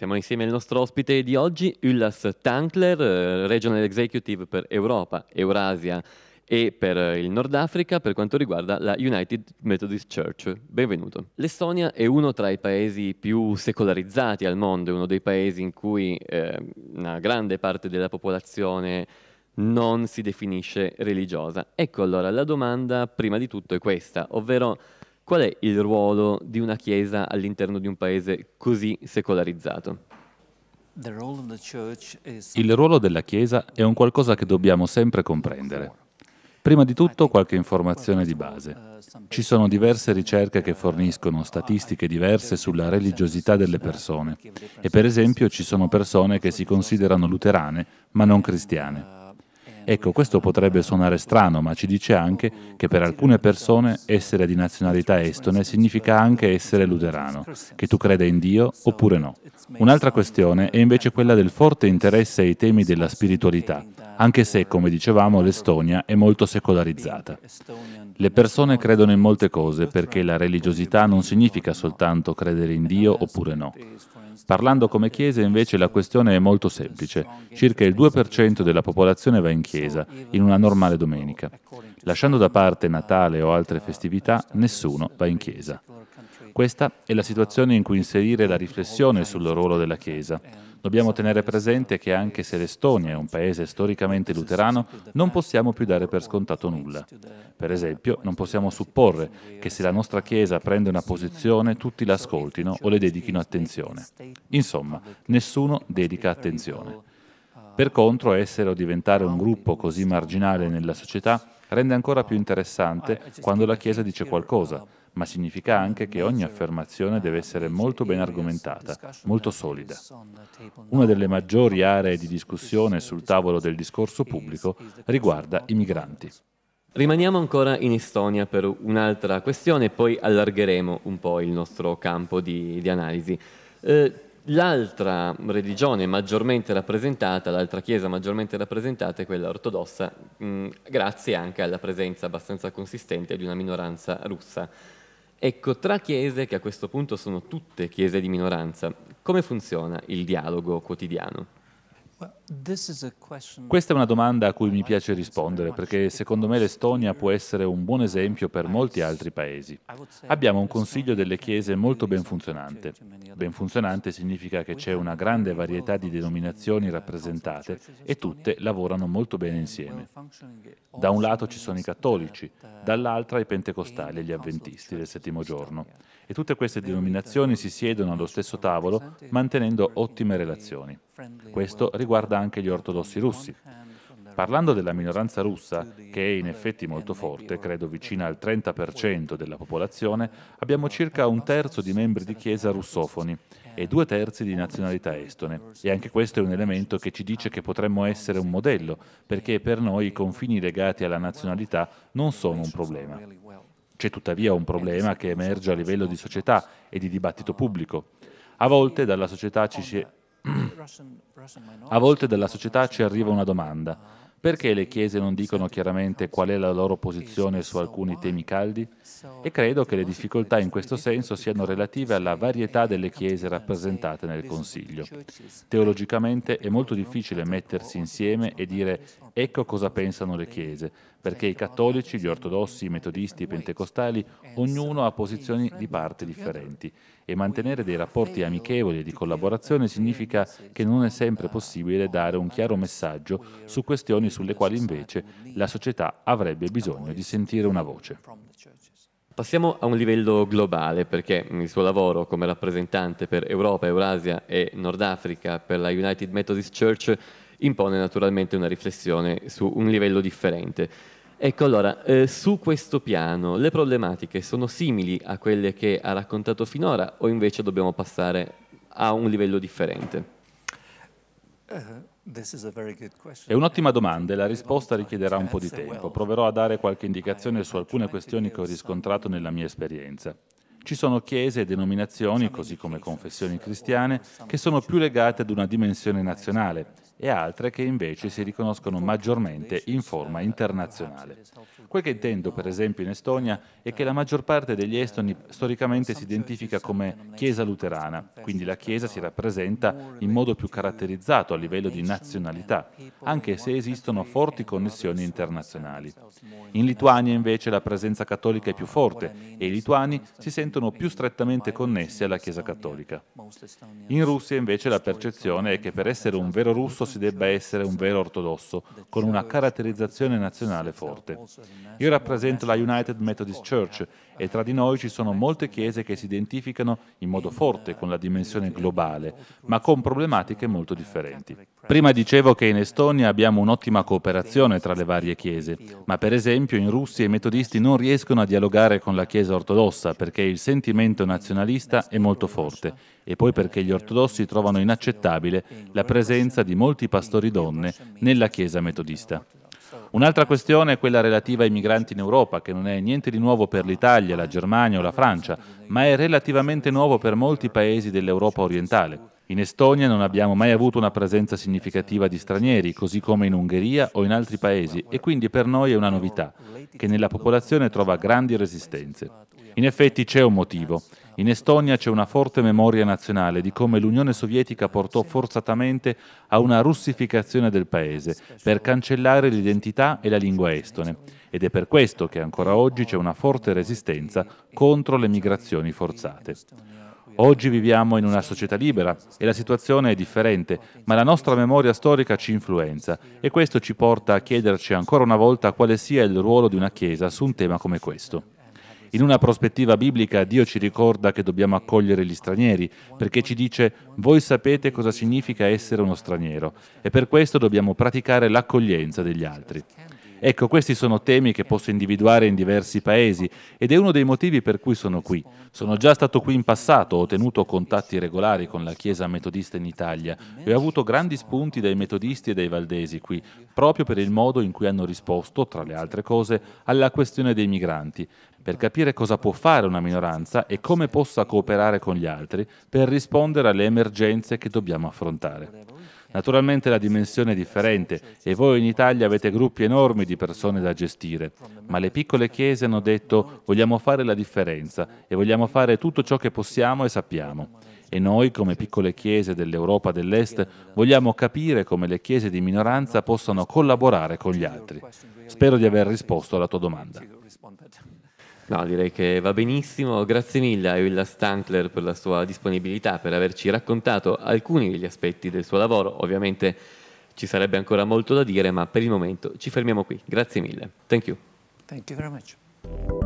Siamo insieme al nostro ospite di oggi, Ullas Tankler, eh, Regional Executive per Europa, Eurasia e per eh, il Nord Africa per quanto riguarda la United Methodist Church. Benvenuto. L'Estonia è uno tra i paesi più secolarizzati al mondo, è uno dei paesi in cui eh, una grande parte della popolazione non si definisce religiosa. Ecco allora, la domanda prima di tutto è questa, ovvero Qual è il ruolo di una Chiesa all'interno di un paese così secolarizzato? Il ruolo della Chiesa è un qualcosa che dobbiamo sempre comprendere. Prima di tutto qualche informazione di base. Ci sono diverse ricerche che forniscono statistiche diverse sulla religiosità delle persone e per esempio ci sono persone che si considerano luterane ma non cristiane. Ecco, questo potrebbe suonare strano, ma ci dice anche che per alcune persone essere di nazionalità estone significa anche essere luterano, che tu creda in Dio oppure no. Un'altra questione è invece quella del forte interesse ai temi della spiritualità, anche se, come dicevamo, l'Estonia è molto secolarizzata. Le persone credono in molte cose perché la religiosità non significa soltanto credere in Dio oppure no. Parlando come chiesa invece la questione è molto semplice. Circa il 2% della popolazione va in chiesa, in una normale domenica. Lasciando da parte Natale o altre festività, nessuno va in chiesa. Questa è la situazione in cui inserire la riflessione sul ruolo della Chiesa Dobbiamo tenere presente che anche se l'Estonia è un paese storicamente luterano, non possiamo più dare per scontato nulla. Per esempio, non possiamo supporre che se la nostra Chiesa prende una posizione tutti l'ascoltino o le dedichino attenzione. Insomma, nessuno dedica attenzione. Per contro, essere o diventare un gruppo così marginale nella società rende ancora più interessante quando la Chiesa dice qualcosa, ma significa anche che ogni affermazione deve essere molto ben argomentata, molto solida. Una delle maggiori aree di discussione sul tavolo del discorso pubblico riguarda i migranti. Rimaniamo ancora in Estonia per un'altra questione e poi allargheremo un po' il nostro campo di, di analisi. Eh, l'altra religione maggiormente rappresentata, l'altra chiesa maggiormente rappresentata è quella ortodossa, mh, mm, grazie anche alla presenza abbastanza consistente di una minoranza russa. Ecco, tra chiese, che a questo punto sono tutte chiese di minoranza, come funziona il dialogo quotidiano? Questa è una domanda a cui mi piace rispondere perché secondo me l'Estonia può essere un buon esempio per molti altri paesi. Abbiamo un consiglio delle chiese molto ben funzionante. Ben funzionante significa che c'è una grande varietà di denominazioni uh, rappresentate e tutte lavorano molto bene insieme. Da un lato ci sono i uh, cattolici, dall'altra i pentecostali e gli avventisti del settimo giorno. E tutte queste denominazioni si siedono allo stesso tavolo mantenendo ottime relazioni. Questo riguarda anche gli ortodossi russi. Parlando della minoranza russa, che è in effetti molto forte, credo vicina al 30% della popolazione, abbiamo circa un terzo di membri di chiesa russofoni e due terzi di nazionalità estone. E anche questo è un elemento che ci dice che potremmo essere un modello, perché per noi i confini legati alla nazionalità non sono un problema. C'è tuttavia un problema che emerge a livello di società e di dibattito pubblico. A volte dalla società ci si a volte dalla società ci arriva una domanda. Perché le chiese non dicono chiaramente qual è la loro posizione su alcuni temi caldi? E credo che le difficoltà in questo senso siano relative alla varietà delle chiese rappresentate nel Consiglio. Teologicamente è molto difficile mettersi insieme e dire ecco cosa pensano le chiese, perché i cattolici, gli ortodossi, i metodisti, i pentecostali, ognuno ha posizioni di parte differenti e mantenere dei rapporti amichevoli e di collaborazione significa che non è sempre possibile dare un chiaro messaggio su questioni sulle quali invece la società avrebbe bisogno di sentire una voce. Passiamo a un livello globale perché il suo lavoro come rappresentante per Europa, Eurasia e Nord Africa per la United Methodist Church impone naturalmente una riflessione su un livello differente. Ecco allora, eh, su questo piano le problematiche sono simili a quelle che ha raccontato finora o invece dobbiamo passare a un livello differente? Uh, È un'ottima domanda e la risposta richiederà un po' di tempo. Proverò a dare qualche indicazione su alcune questioni che ho riscontrato nella mia esperienza. Ci sono chiese e denominazioni, così come confessioni cristiane, che sono più legate ad una dimensione nazionale e altre che invece si riconoscono maggiormente in forma internazionale. Quel che intendo per esempio in Estonia è che la maggior parte degli estoni storicamente si identifica come Chiesa luterana, quindi la Chiesa si rappresenta in modo più caratterizzato a livello di nazionalità, anche se esistono forti connessioni internazionali. In Lituania invece la presenza cattolica è più forte e i lituani si sentono più strettamente connessi alla Chiesa cattolica. In Russia invece la percezione è che per essere un vero russo si debba essere un vero ortodosso, con una caratterizzazione nazionale forte. Io rappresento la United Methodist Church e tra di noi ci sono molte chiese che si identificano in modo forte con la dimensione globale, ma con problematiche molto differenti. Prima dicevo che in Estonia abbiamo un'ottima cooperazione tra le varie chiese, ma per esempio in Russia i metodisti non riescono a dialogare con la Chiesa ortodossa perché il sentimento nazionalista è molto forte e poi perché gli ortodossi trovano inaccettabile la presenza di molti pastori donne nella Chiesa metodista. Un'altra questione è quella relativa ai migranti in Europa, che non è niente di nuovo per l'Italia, la Germania o la Francia, ma è relativamente nuovo per molti paesi dell'Europa orientale. In Estonia non abbiamo mai avuto una presenza significativa di stranieri, così come in Ungheria o in altri paesi, e quindi per noi è una novità, che nella popolazione trova grandi resistenze. In effetti c'è un motivo. In Estonia c'è una forte memoria nazionale di come l'Unione Sovietica portò forzatamente a una russificazione del paese per cancellare l'identità e la lingua estone ed è per questo che ancora oggi c'è una forte resistenza contro le migrazioni forzate. Oggi viviamo in una società libera e la situazione è differente, ma la nostra memoria storica ci influenza e questo ci porta a chiederci ancora una volta quale sia il ruolo di una Chiesa su un tema come questo. In una prospettiva biblica Dio ci ricorda che dobbiamo accogliere gli stranieri, perché ci dice voi sapete cosa significa essere uno straniero e per questo dobbiamo praticare l'accoglienza degli altri. Ecco, questi sono temi che posso individuare in diversi paesi ed è uno dei motivi per cui sono qui. Sono già stato qui in passato, ho tenuto contatti regolari con la Chiesa metodista in Italia e ho avuto grandi spunti dai metodisti e dai valdesi qui, proprio per il modo in cui hanno risposto, tra le altre cose, alla questione dei migranti, per capire cosa può fare una minoranza e come possa cooperare con gli altri per rispondere alle emergenze che dobbiamo affrontare. Naturalmente la dimensione è differente e voi in Italia avete gruppi enormi di persone da gestire, ma le piccole chiese hanno detto vogliamo fare la differenza e vogliamo fare tutto ciò che possiamo e sappiamo. E noi, come piccole chiese dell'Europa dell'Est, vogliamo capire come le chiese di minoranza possano collaborare con gli altri. Spero di aver risposto alla tua domanda. No, direi che va benissimo. Grazie mille a Willa Stankler per la sua disponibilità, per averci raccontato alcuni degli aspetti del suo lavoro. Ovviamente ci sarebbe ancora molto da dire, ma per il momento ci fermiamo qui. Grazie mille. Thank you. Thank you